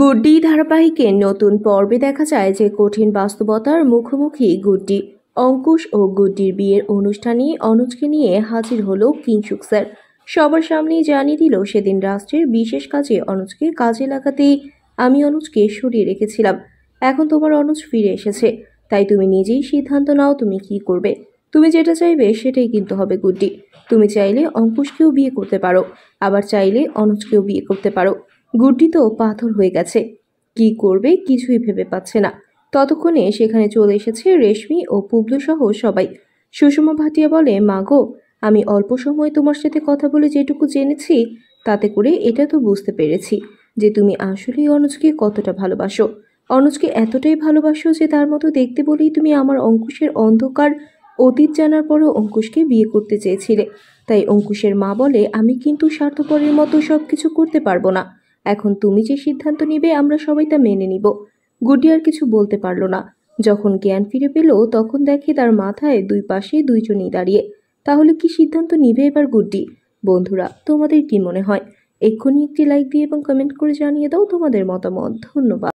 গুড্ডি ধারাবাহিকের নতুন পর্বে দেখা যায় যে কঠিন বাস্তবতার মুখোমুখি গুড্ডি অঙ্কুশ ও গুড্ডির বিয়ের অনুষ্ঠানে অনুজকে নিয়ে হাজির হলো কিংসুক স্যার সবার সামনেই জানিয়ে দিল সেদিন রাষ্ট্রের বিশেষ কাজে অনুজকে কাজে লাগাতেই আমি অনুজকে সরিয়ে রেখেছিলাম এখন তোমার অনুজ ফিরে এসেছে তাই তুমি নিজেই সিদ্ধান্ত নাও তুমি কি করবে তুমি যেটা চাইবে সেটাই কিন্তু হবে গুড্ডি তুমি চাইলে অঙ্কুশকেও বিয়ে করতে পারো আবার চাইলে অনুজকেও বিয়ে করতে পারো গুড্ডি তো পাথর হয়ে গেছে কি করবে কিছুই ভেবে পাচ্ছে না ততক্ষণে সেখানে চলে এসেছে রেশমি ও পুবলু সহ সবাই সুষমা ভাটিয়া বলে মা গো আমি অল্প সময় তোমার সাথে কথা বলে যেটুকু জেনেছি তাতে করে এটা তো বুঝতে পেরেছি যে তুমি আসলেই অনুজকে কতটা ভালোবাসো অনুজকে এতটাই ভালোবাসো যে তার মতো দেখতে বলেই তুমি আমার অঙ্কুশের অন্ধকার অতীত জানার পরও অঙ্কুশকে বিয়ে করতে চেয়েছিলে তাই অঙ্কুশের মা বলে আমি কিন্তু স্বার্থপরের মতো সব কিছু করতে পারবো না এখন তুমি যে সিদ্ধান্ত নিবে আমরা সবাই তা মেনে নিব গুডি আর কিছু বলতে পারল না যখন জ্ঞান ফিরে পেল তখন দেখে তার মাথায় দুই পাশে দুইজনই দাঁড়িয়ে তাহলে কি সিদ্ধান্ত নিবে এবার গুড্ডি বন্ধুরা তোমাদের কি মনে হয় এক্ষুনি একটি লাইক দিয়ে এবং কমেন্ট করে জানিয়ে দাও তোমাদের মতামত ধন্যবাদ